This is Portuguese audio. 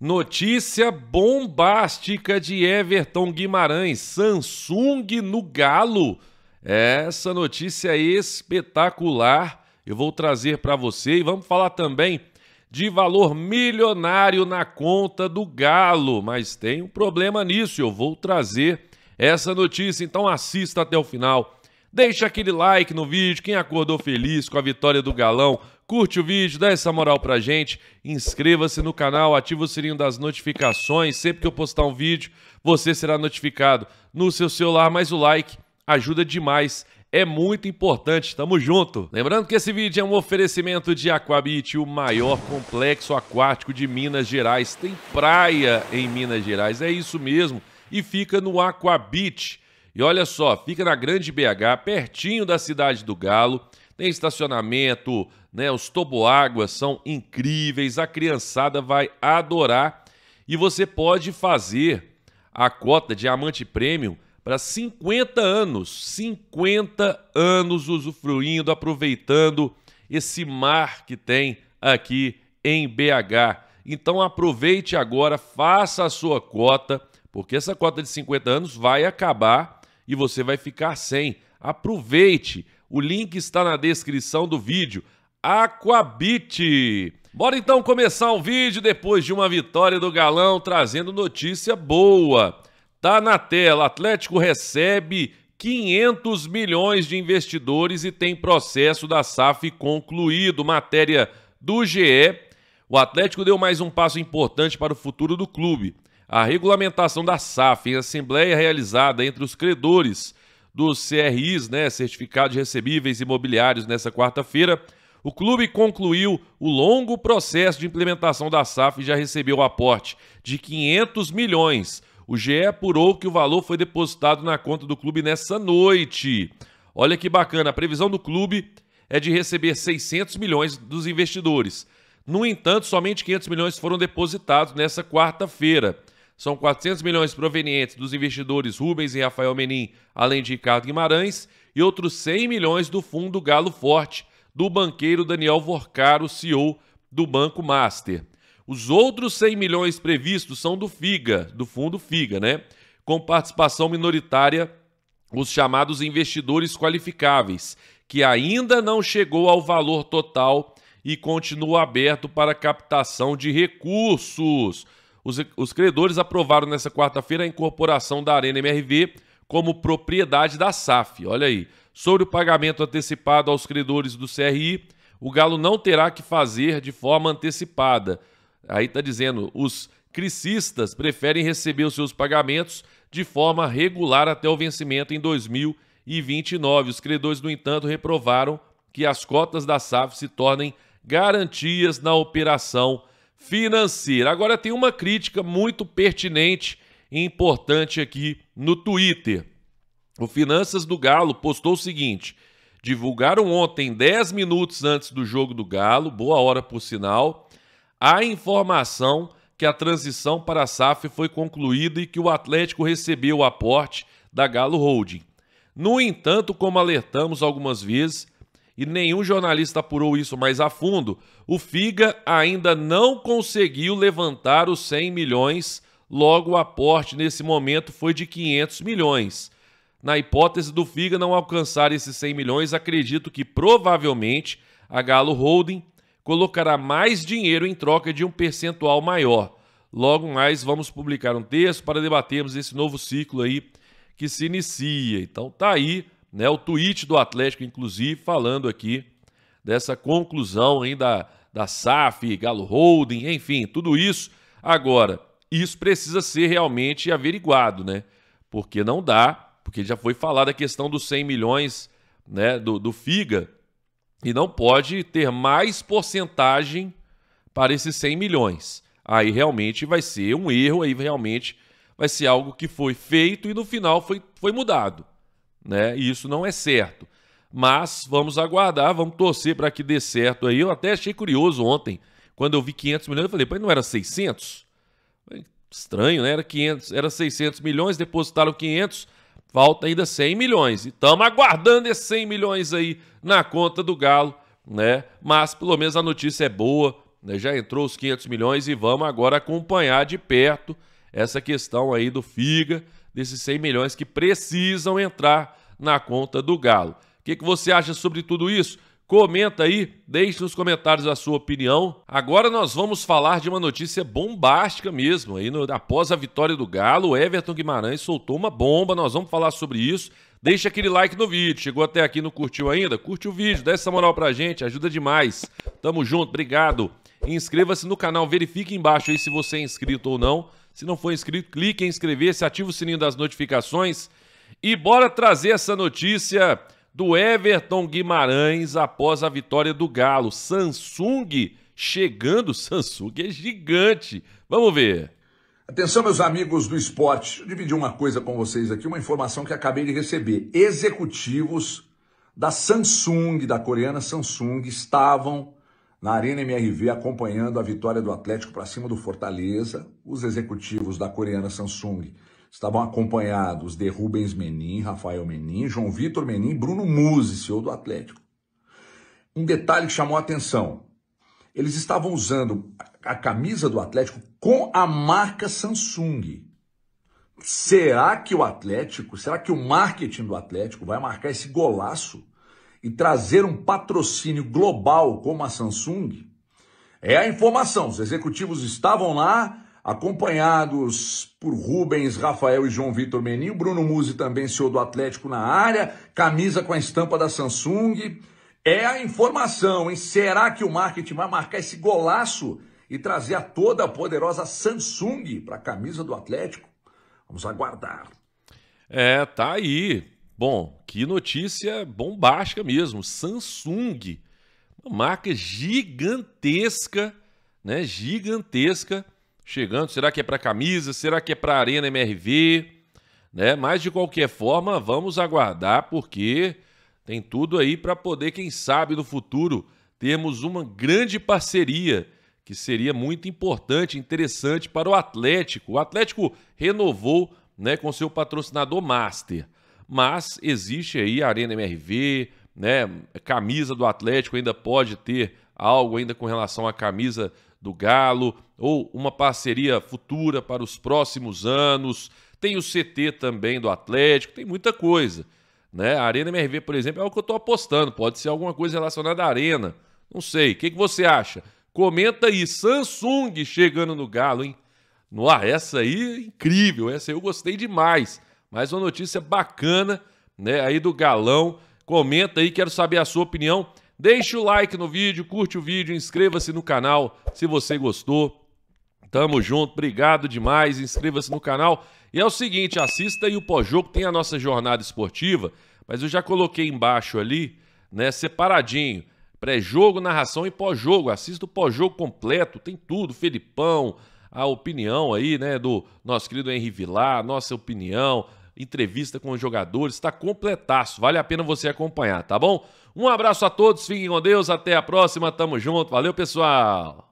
Notícia bombástica de Everton Guimarães: Samsung no Galo. Essa notícia é espetacular. Eu vou trazer para você e vamos falar também de valor milionário na conta do Galo. Mas tem um problema nisso, eu vou trazer essa notícia. Então assista até o final Deixa aquele like no vídeo, quem acordou feliz com a vitória do Galão, curte o vídeo, dá essa moral pra gente, inscreva-se no canal, ativa o sininho das notificações, sempre que eu postar um vídeo, você será notificado no seu celular, mas o like ajuda demais, é muito importante, tamo junto! Lembrando que esse vídeo é um oferecimento de Aquabit, o maior complexo aquático de Minas Gerais, tem praia em Minas Gerais, é isso mesmo, e fica no Aquabit, e olha só, fica na Grande BH, pertinho da cidade do Galo. Tem estacionamento, né? Os toboáguas são incríveis, a criançada vai adorar. E você pode fazer a cota Diamante Premium para 50 anos, 50 anos usufruindo, aproveitando esse mar que tem aqui em BH. Então aproveite agora, faça a sua cota, porque essa cota de 50 anos vai acabar e você vai ficar sem. Aproveite! O link está na descrição do vídeo. Aquabit! Bora então começar o vídeo depois de uma vitória do Galão, trazendo notícia boa. Tá na tela, Atlético recebe 500 milhões de investidores e tem processo da SAF concluído. Matéria do GE. O Atlético deu mais um passo importante para o futuro do clube a regulamentação da SAF em assembleia realizada entre os credores dos CRIs, né, Certificados Recebíveis Imobiliários, nessa quarta-feira, o clube concluiu o longo processo de implementação da SAF e já recebeu o aporte de 500 milhões. O GE apurou que o valor foi depositado na conta do clube nessa noite. Olha que bacana, a previsão do clube é de receber 600 milhões dos investidores. No entanto, somente 500 milhões foram depositados nessa quarta-feira. São 400 milhões provenientes dos investidores Rubens e Rafael Menin, além de Ricardo Guimarães, e outros 100 milhões do fundo Galo Forte, do banqueiro Daniel Vorcaro, CEO do Banco Master. Os outros 100 milhões previstos são do FIGA, do fundo FIGA, né? Com participação minoritária, os chamados investidores qualificáveis, que ainda não chegou ao valor total e continua aberto para captação de recursos os, os credores aprovaram nessa quarta-feira a incorporação da Arena MRV como propriedade da SAF. Olha aí. Sobre o pagamento antecipado aos credores do CRI, o Galo não terá que fazer de forma antecipada. Aí está dizendo, os cricistas preferem receber os seus pagamentos de forma regular até o vencimento em 2029. Os credores, no entanto, reprovaram que as cotas da SAF se tornem garantias na operação financeira. Agora tem uma crítica muito pertinente e importante aqui no Twitter. O Finanças do Galo postou o seguinte: divulgaram ontem, 10 minutos antes do jogo do Galo, boa hora por sinal, a informação que a transição para a SAF foi concluída e que o Atlético recebeu o aporte da Galo Holding. No entanto, como alertamos algumas vezes, e nenhum jornalista apurou isso mais a fundo, o FIGA ainda não conseguiu levantar os 100 milhões, logo o aporte nesse momento foi de 500 milhões. Na hipótese do FIGA não alcançar esses 100 milhões, acredito que provavelmente a Galo Holding colocará mais dinheiro em troca de um percentual maior. Logo mais vamos publicar um texto para debatermos esse novo ciclo aí que se inicia. Então tá aí né, o tweet do Atlético, inclusive, falando aqui dessa conclusão ainda da, da SAF, Galo Holding, enfim, tudo isso. Agora, isso precisa ser realmente averiguado, né? Porque não dá, porque já foi falada a questão dos 100 milhões né, do, do FIGA, e não pode ter mais porcentagem para esses 100 milhões. Aí realmente vai ser um erro, aí realmente vai ser algo que foi feito e no final foi, foi mudado né? E isso não é certo. Mas vamos aguardar, vamos torcer para que dê certo aí. Eu até achei curioso ontem, quando eu vi 500 milhões, eu falei, mas não era 600? Estranho, né? Era 500, era 600 milhões, depositaram 500, falta ainda 100 milhões. E estamos aguardando esses 100 milhões aí na conta do Galo, né? Mas pelo menos a notícia é boa, né? Já entrou os 500 milhões e vamos agora acompanhar de perto essa questão aí do Figa, desses 100 milhões que precisam entrar na conta do Galo. O que, que você acha sobre tudo isso? Comenta aí, deixe nos comentários a sua opinião. Agora nós vamos falar de uma notícia bombástica mesmo. Aí no, após a vitória do Galo, Everton Guimarães soltou uma bomba. Nós vamos falar sobre isso. Deixa aquele like no vídeo. Chegou até aqui não curtiu ainda? Curte o vídeo, dá essa moral pra gente, ajuda demais. Tamo junto, obrigado. Inscreva-se no canal, verifique embaixo aí se você é inscrito ou não. Se não for inscrito, clique em inscrever-se, ativa o sininho das notificações e bora trazer essa notícia do Everton Guimarães após a vitória do Galo. Samsung chegando, Samsung é gigante. Vamos ver. Atenção, meus amigos do esporte. Deixa eu dividir uma coisa com vocês aqui, uma informação que acabei de receber. Executivos da Samsung, da coreana Samsung, estavam na Arena MRV, acompanhando a vitória do Atlético para cima do Fortaleza, os executivos da coreana Samsung estavam acompanhados de Rubens Menin, Rafael Menin, João Vitor Menin e Bruno Muse, CEO do Atlético. Um detalhe que chamou a atenção: eles estavam usando a camisa do Atlético com a marca Samsung. Será que o Atlético, será que o marketing do Atlético vai marcar esse golaço? e trazer um patrocínio global como a Samsung, é a informação. Os executivos estavam lá, acompanhados por Rubens, Rafael e João Vitor Menin, Bruno Musi também, senhor do Atlético na área, camisa com a estampa da Samsung. É a informação, hein? Será que o marketing vai marcar esse golaço e trazer a toda a poderosa Samsung para a camisa do Atlético? Vamos aguardar. É, tá aí. Bom, que notícia bombástica mesmo. Samsung, uma marca gigantesca, né? Gigantesca chegando. Será que é para camisa? Será que é para Arena MRV? Né? Mas de qualquer forma, vamos aguardar porque tem tudo aí para poder, quem sabe, no futuro termos uma grande parceria que seria muito importante, interessante para o Atlético. O Atlético renovou, né, com seu patrocinador Master mas existe aí a Arena MRV, né? Camisa do Atlético ainda pode ter algo ainda com relação à camisa do Galo, ou uma parceria futura para os próximos anos. Tem o CT também do Atlético, tem muita coisa. Né? A Arena MRV, por exemplo, é o que eu estou apostando. Pode ser alguma coisa relacionada à Arena. Não sei. O que, que você acha? Comenta aí. Samsung chegando no Galo, hein? ah, essa aí é incrível. Essa aí eu gostei demais. Mais uma notícia bacana, né, aí do galão. Comenta aí, quero saber a sua opinião. Deixa o like no vídeo, curte o vídeo, inscreva-se no canal se você gostou. Tamo junto, obrigado demais. Inscreva-se no canal. E é o seguinte, assista aí o pós-jogo, tem a nossa jornada esportiva, mas eu já coloquei embaixo ali, né, separadinho. Pré-jogo, narração e pós-jogo. Assista o pós-jogo completo, tem tudo, Felipão, a opinião aí, né, do nosso querido Henri Vilar, nossa opinião, entrevista com os jogadores, está completaço, vale a pena você acompanhar, tá bom? Um abraço a todos, fiquem com Deus, até a próxima, tamo junto, valeu pessoal!